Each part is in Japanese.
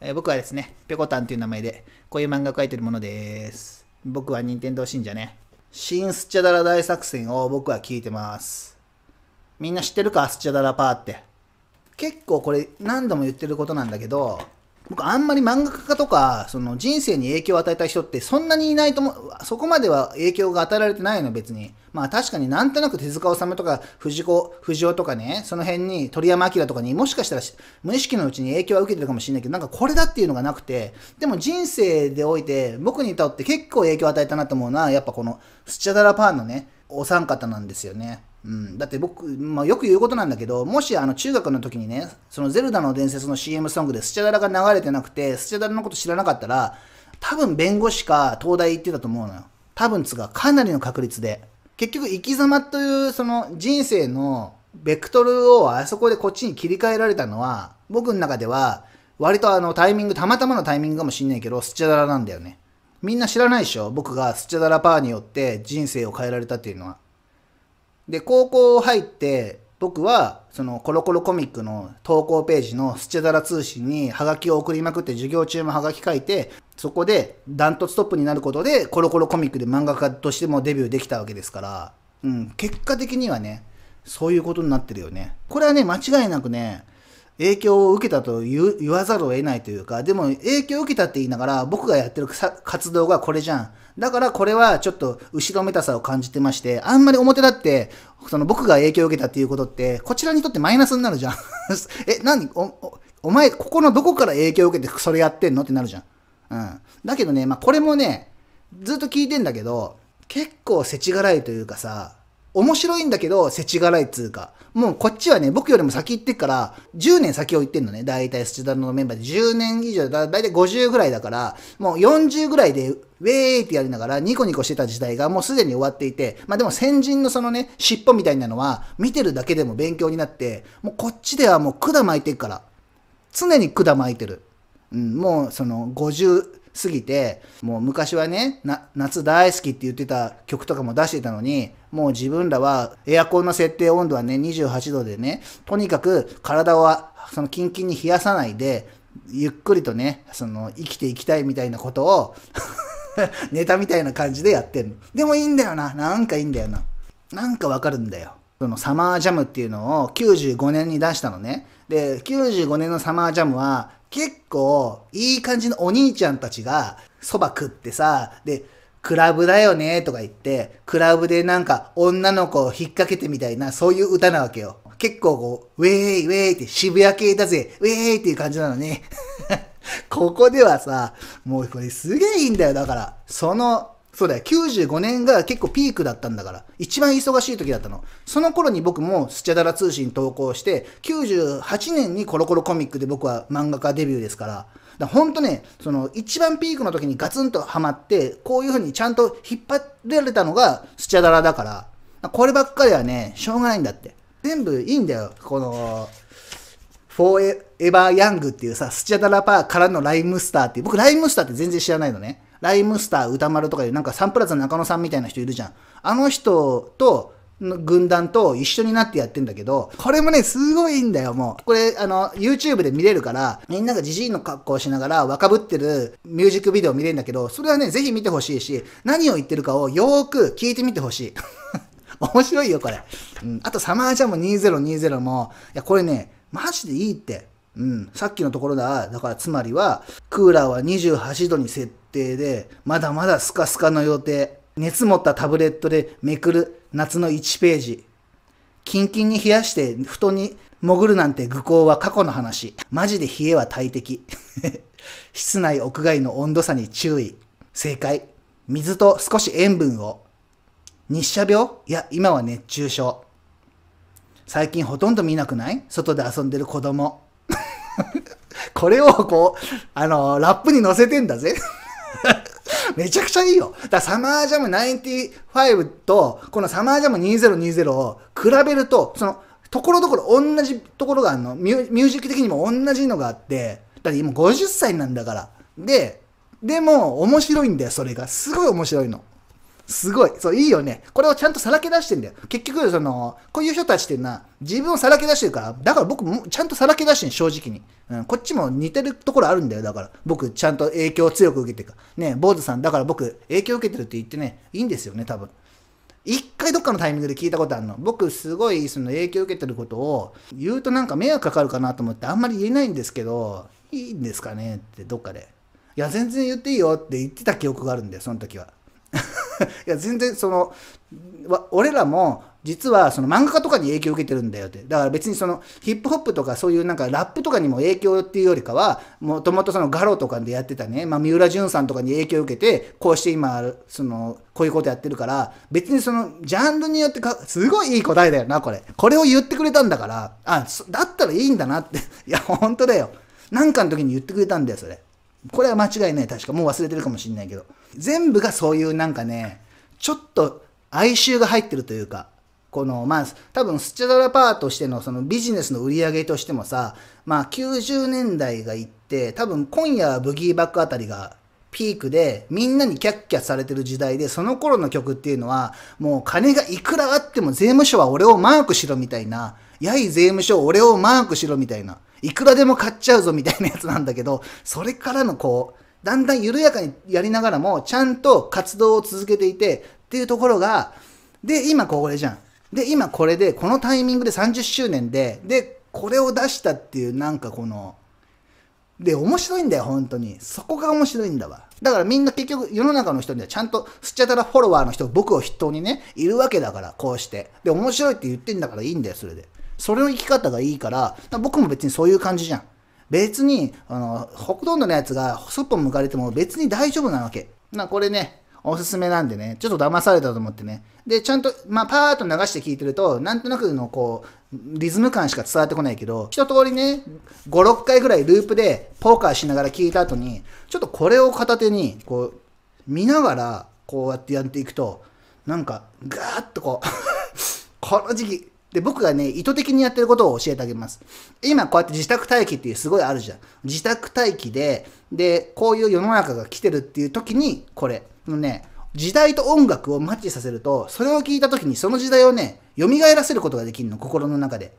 えー、僕はですね、ぴょこたんという名前で、こういう漫画を描いてるものです。僕は任天堂信者ね。新スチャダラ大作戦を僕は聞いてます。みんな知ってるかスチャダラパーって。結構これ何度も言ってることなんだけど、僕あんまり漫画家とか、その人生に影響を与えた人ってそんなにいないと思う、そこまでは影響が与えられてないの別に。まあ確かになんとなく手塚治虫とか藤子、藤尾とかね、その辺に鳥山明とかにもしかしたら無意識のうちに影響は受けてるかもしれないけど、なんかこれだっていうのがなくて、でも人生でおいて僕にとって結構影響を与えたなと思うのは、やっぱこのスチャダラパーのね、お三方なんですよね。うん、だって僕、まあ、よく言うことなんだけど、もしあの中学の時にね、そのゼルダの伝説の CM ソングでスチャダラが流れてなくて、スチャダラのこと知らなかったら、多分弁護士か東大行ってたと思うのよ。多分つがかなりの確率で。結局生き様というその人生のベクトルをあそこでこっちに切り替えられたのは、僕の中では、割とあのタイミング、たまたまのタイミングかもしんないけど、スチャダラなんだよね。みんな知らないでしょ僕がスチャダラパーによって人生を変えられたっていうのは。で、高校入って、僕は、その、コロコロコミックの投稿ページのスチャダラ通信にハガキを送りまくって、授業中もハガキ書いて、そこでダントツトップになることで、コロコロコミックで漫画家としてもデビューできたわけですから、うん、結果的にはね、そういうことになってるよね。これはね、間違いなくね、影響を受けたと言わざるを得ないというか、でも影響を受けたって言いながら、僕がやってる活動がこれじゃん。だからこれはちょっと後ろめたさを感じてまして、あんまり表だって、その僕が影響を受けたっていうことって、こちらにとってマイナスになるじゃん。え、何お、お前、ここのどこから影響を受けてそれやってんのってなるじゃん。うん。だけどね、まあこれもね、ずっと聞いてんだけど、結構世知辛いというかさ、面白いんだけど、世知辛いっつうか。もうこっちはね、僕よりも先行ってっから、10年先を行ってんのね。だいたいスチュダのメンバーで10年以上だ、だいたい50ぐらいだから、もう40ぐらいで、ウェーイってやりながらニコニコしてた時代がもうすでに終わっていて、まあでも先人のそのね、尻尾みたいなのは見てるだけでも勉強になって、もうこっちではもう管巻いてっから。常に管巻いてる。うん、もうその50、すぎて、もう昔はね、夏大好きって言ってた曲とかも出してたのに、もう自分らはエアコンの設定温度はね、28度でね、とにかく体は、そのキンキンに冷やさないで、ゆっくりとね、その生きていきたいみたいなことを ネタみたいな感じでやってんの。でもいいんだよな。なんかいいんだよな。なんかわかるんだよ。そのサマージャムっていうのを95年に出したのね。で、95年のサマージャムは結構、いい感じのお兄ちゃんたちが、蕎麦食ってさ、で、クラブだよねとか言って、クラブでなんか女の子を引っ掛けてみたいな、そういう歌なわけよ。結構こう、ウェイウェイって渋谷系だぜ、ウェイっていう感じなのね。ここではさ、もうこれすげえいいんだよ。だから、そのそうだよ。95年が結構ピークだったんだから。一番忙しい時だったの。その頃に僕もスチャダラ通信投稿して、98年にコロコロコミックで僕は漫画家デビューですから。だほんとね、その一番ピークの時にガツンとハマって、こういう風にちゃんと引っ張られたのがスチャダラだから。こればっかりはね、しょうがないんだって。全部いいんだよ。この、フォーエバーヤングっていうさ、スチャダラパーからのライムスターっていう、僕ライムスターって全然知らないのね。ライムスター歌丸とかで、なんかサンプラザ中野さんみたいな人いるじゃん。あの人と、軍団と一緒になってやってんだけど、これもね、すごいんだよ、もう。これ、あの、YouTube で見れるから、みんながじじいの格好をしながら若ぶってるミュージックビデオ見れるんだけど、それはね、ぜひ見てほしいし、何を言ってるかをよーく聞いてみてほしい。面白いよ、これ。うん。あと、サマージャム2020も、いや、これね、マジでいいって。うん。さっきのところだ、だからつまりは、クーラーは28度に設定で、まだまだスカスカの予定。熱持ったタブレットでめくる夏の1ページ。キンキンに冷やして布団に潜るなんて愚行は過去の話。マジで冷えは大敵。室内屋外の温度差に注意。正解。水と少し塩分を。日射病いや、今は熱中症。最近ほとんど見なくない外で遊んでる子供。これをこう、あの、ラップに乗せてんだぜ。めちゃくちゃいいよ。だサマージャム95と、このサマージャム2020を比べると、その、ところどころ同じところがあるの。ミュージック的にも同じのがあって、だって今50歳なんだから。で、でも面白いんだよ、それが。すごい面白いの。すごい。そう、いいよね。これをちゃんとさらけ出してんだよ。結局、その、こういう人たちっていうのは、自分をさらけ出してるから、だから僕もちゃんとさらけ出してん、正直に。うん、こっちも似てるところあるんだよ。だから、僕、ちゃんと影響を強く受けてるから。ね、坊主さん、だから僕、影響を受けてるって言ってね、いいんですよね、多分。一回どっかのタイミングで聞いたことあるの。僕、すごい、その、影響を受けてることを、言うとなんか迷惑かかるかなと思って、あんまり言えないんですけど、いいんですかねって、どっかで。いや、全然言っていいよって言ってた記憶があるんだよ、その時は。いや、全然その、俺らも、実はその漫画家とかに影響を受けてるんだよって。だから別にそのヒップホップとかそういうなんかラップとかにも影響っていうよりかは、もともとそのガロとかでやってたね、まあ三浦淳さんとかに影響を受けて、こうして今、その、こういうことやってるから、別にそのジャンルによってか、すごいいい答えだよな、これ。これを言ってくれたんだから、あ、だったらいいんだなって。いや、本当だよ。なんかの時に言ってくれたんだよ、それ。これは間違いない、確か。もう忘れてるかもしんないけど。全部がそういうなんかね、ちょっと哀愁が入ってるというか、この、まあ、多分、スチャダラパーとしてのそのビジネスの売り上げとしてもさ、まあ、90年代がいって、多分、今夜はブギーバックあたりがピークで、みんなにキャッキャされてる時代で、その頃の曲っていうのは、もう金がいくらあっても税務署は俺をマークしろみたいな、やい税務署俺をマークしろみたいな、いくらでも買っちゃうぞみたいなやつなんだけど、それからのこう、だんだん緩やかにやりながらも、ちゃんと活動を続けていて、っていうところが、で、今これじゃん。で、今これで、このタイミングで30周年で、で、これを出したっていう、なんかこの、で、面白いんだよ、本当に。そこが面白いんだわ。だからみんな結局世の中の人にはちゃんとすっちゃたらフォロワーの人、僕を筆頭にね、いるわけだから、こうして。で、面白いって言ってんだからいいんだよ、それで。それの生き方がいいから、から僕も別にそういう感じじゃん。別に、あの、ほとんどのやつがそっぽ向かれても別に大丈夫なわけ。な、これね、おすすめなんでね、ちょっと騙されたと思ってね。で、ちゃんと、まあ、パーッと流して聞いてると、なんとなくの、こう、リズム感しか伝わってこないけど、一通りね、5、6回ぐらいループで、ポーカーしながら聞いた後に、ちょっとこれを片手に、こう、見ながら、こうやってやっていくと、なんか、ガーッとこう この時期、で、僕がね、意図的にやってることを教えてあげます。今、こうやって自宅待機っていうすごいあるじゃん。自宅待機で、で、こういう世の中が来てるっていう時に、これ、のね、時代と音楽をマッチさせると、それを聞いた時にその時代をね、蘇らせることができるの、心の中で。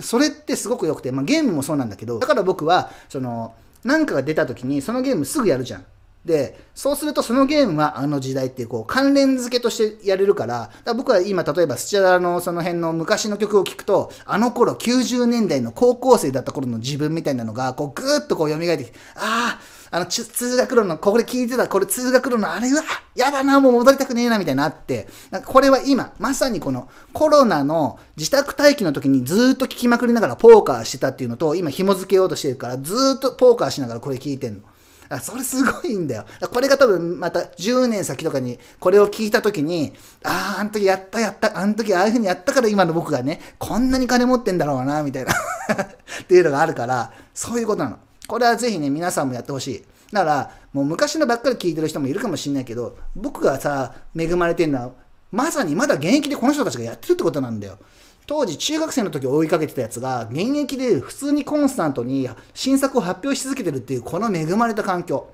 それってすごく良くて、まあゲームもそうなんだけど、だから僕は、その、なんかが出た時に、そのゲームすぐやるじゃん。で、そうするとそのゲームはあの時代っていうこう関連付けとしてやれるから、から僕は今例えばスチャダのその辺の昔の曲を聴くと、あの頃90年代の高校生だった頃の自分みたいなのが、こうぐーっとこう蘇ってきて、ああ、あの通学路の、これ聴いてた、これ通学路のあれは、やだな、もう戻りたくねえな、みたいなあって、なんかこれは今、まさにこのコロナの自宅待機の時にずっと聴きまくりながらポーカーしてたっていうのと、今紐付けようとしてるから、ずっとポーカーしながらこれ聴いてんの。それすごいんだよ。これが多分また10年先とかにこれを聞いた時に、ああ、あの時やったやった、あの時ああいう風にやったから今の僕がね、こんなに金持ってんだろうな、みたいな っていうのがあるから、そういうことなの。これはぜひね、皆さんもやってほしい。だから、もう昔のばっかり聞いてる人もいるかもしれないけど、僕がさ、恵まれてるのは、まさにまだ現役でこの人たちがやってるってことなんだよ。当時中学生の時追いかけてたやつが現役で普通にコンスタントに新作を発表し続けてるっていうこの恵まれた環境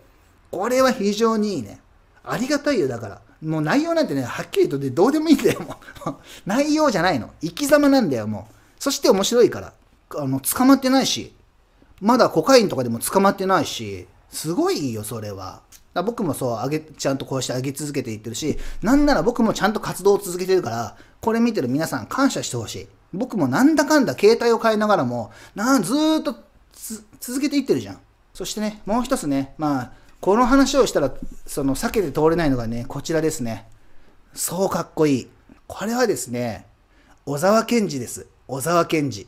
これは非常にいいねありがたいよだからもう内容なんてねはっきりとでどうでもいいんだよもう内容じゃないの生き様なんだよもうそして面白いからあの捕まってないしまだコカインとかでも捕まってないしすごいいいよそれはら僕もそう、あげ、ちゃんとこうして上げ続けていってるし、なんなら僕もちゃんと活動を続けてるから、これ見てる皆さん感謝してほしい。僕もなんだかんだ携帯を変えながらも、なあ、ずっと続けていってるじゃん。そしてね、もう一つね、まあ、この話をしたら、その、避けて通れないのがね、こちらですね。そうかっこいい。これはですね、小沢健二です。小沢健二。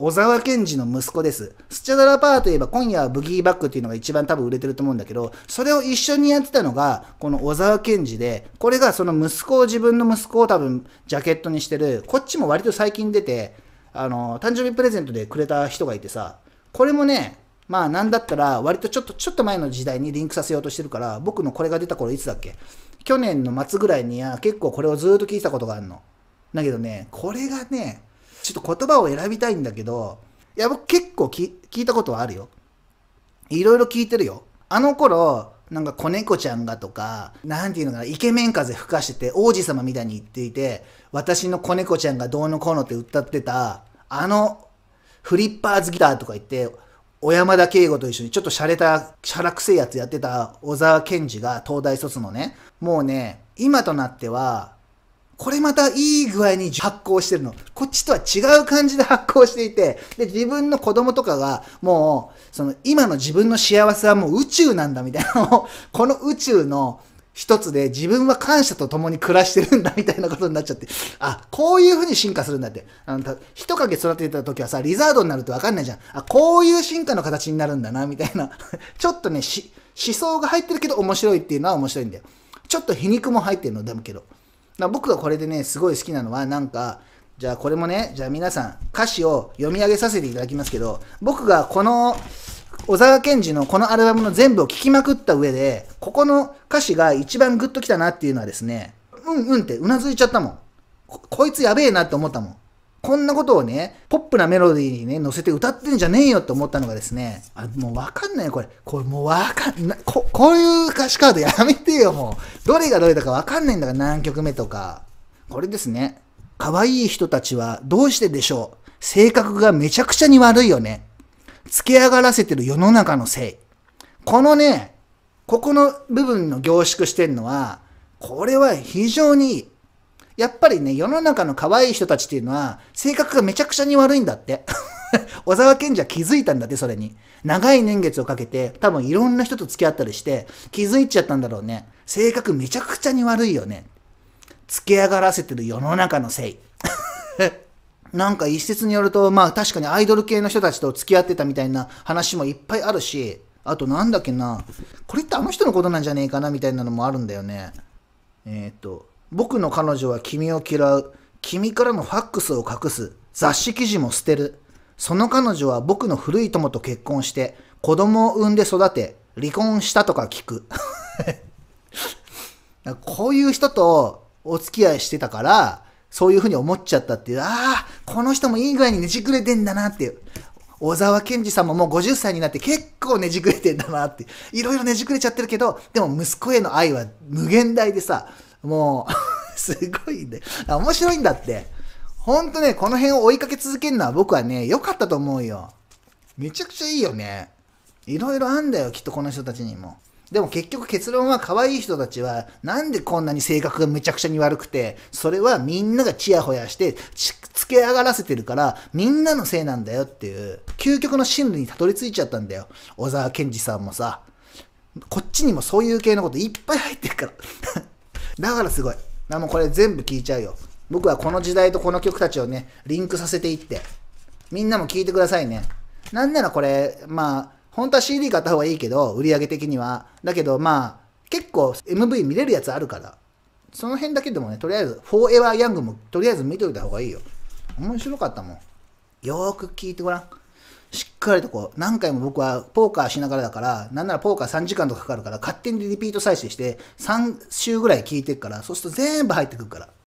小沢健二の息子です。スチャダラパーといえば今夜はブギーバックっていうのが一番多分売れてると思うんだけど、それを一緒にやってたのが、この小沢健二で、これがその息子を自分の息子を多分ジャケットにしてる、こっちも割と最近出て、あの、誕生日プレゼントでくれた人がいてさ、これもね、まあなんだったら割とちょっと、ちょっと前の時代にリンクさせようとしてるから、僕のこれが出た頃いつだっけ去年の末ぐらいには結構これをずっと聞いてたことがあるの。だけどね、これがね、ちょっと言葉を選びたいんだけど、いや、僕結構聞いたことはあるよ。いろいろ聞いてるよ。あの頃、なんか子猫ちゃんがとか、なんていうのかな、イケメン風吹かしてて、王子様みたいに言っていて、私の子猫ちゃんがどうのこうのって歌ってた、あの、フリッパーズギターとか言って、小山田圭吾と一緒にちょっと洒落た、洒落くせえやつやってた小沢健二が東大卒のね、もうね、今となっては、これまたいい具合に発酵してるの。こっちとは違う感じで発酵していて、で、自分の子供とかが、もう、その、今の自分の幸せはもう宇宙なんだみたいなのを、この宇宙の一つで自分は感謝と共に暮らしてるんだみたいなことになっちゃって、あ、こういう風に進化するんだって。あの、人影育ててた時はさ、リザードになるってわかんないじゃん。あ、こういう進化の形になるんだな、みたいな。ちょっとね、思想が入ってるけど面白いっていうのは面白いんだよ。ちょっと皮肉も入ってるの、だけど。僕がこれでね、すごい好きなのは、なんか、じゃあこれもね、じゃあ皆さん、歌詞を読み上げさせていただきますけど、僕がこの、小沢健二のこのアルバムの全部を聴きまくった上で、ここの歌詞が一番グッときたなっていうのはですね、うんうんってうなずいちゃったもん。こいつやべえなって思ったもん。こんなことをね、ポップなメロディーにね、乗せて歌ってんじゃねえよって思ったのがですね、あもうわかんないよ、これ。これもうわかんない。こ、こういう歌詞カードやめてよ、もう。どれがどれだかわかんないんだから、何曲目とか。これですね。可愛い人たちはどうしてでしょう性格がめちゃくちゃに悪いよね。つけ上がらせてる世の中のせい。このね、ここの部分の凝縮してるのは、これは非常にやっぱりね、世の中の可愛い人たちっていうのは、性格がめちゃくちゃに悪いんだって。小沢健二は気づいたんだって、それに。長い年月をかけて、多分いろんな人と付き合ったりして、気づいちゃったんだろうね。性格めちゃくちゃに悪いよね。つけ上がらせてる世の中のせい。なんか一説によると、まあ確かにアイドル系の人たちと付き合ってたみたいな話もいっぱいあるし、あとなんだっけな、これってあの人のことなんじゃねえかなみたいなのもあるんだよね。えー、っと、僕の彼女は君を嫌う。君からのファックスを隠す。雑誌記事も捨てる。その彼女は僕の古い友と結婚して、子供を産んで育て、離婚したとか聞く。こういう人とお付き合いしてたから、そういうふうに思っちゃったっていう、ああ、この人もいい具合にねじくれてんだなっていう。小沢健二さんももう50歳になって結構ねじくれてんだなって。いろいろねじくれちゃってるけど、でも息子への愛は無限大でさ、もう すごいね。面白いんだって。ほんとね、この辺を追いかけ続けるのは僕はね、良かったと思うよ。めちゃくちゃいいよね。いろいろあんだよ、きっとこの人たちにも。でも結局結論は可愛い人たちはなんでこんなに性格がめちゃくちゃに悪くて、それはみんながチヤホヤしてつけ上がらせてるからみんなのせいなんだよっていう究極の真理にたどり着いちゃったんだよ。小沢健二さんもさ。こっちにもそういう系のこといっぱい入ってるからだからすごい。なもうこれ全部聞いちゃうよ。僕はこの時代とこの曲たちをね、リンクさせていって、みんなも聞いてくださいね。なんならこれ、まあ、本当は CD 買った方がいいけど、売り上げ的には。だけど、まあ、結構 MV 見れるやつあるから。その辺だけでもね、とりあえず、e v e エバーヤングもとりあえず見といた方がいいよ。面白かったもん。よーく聞いてごらん。しっかりとこう、何回も僕はポーカーしながらだから、なんならポーカー3時間とかかかるから、勝手にリピート再生して、3週ぐらい聞いてるから、そうすると全部入ってくるから。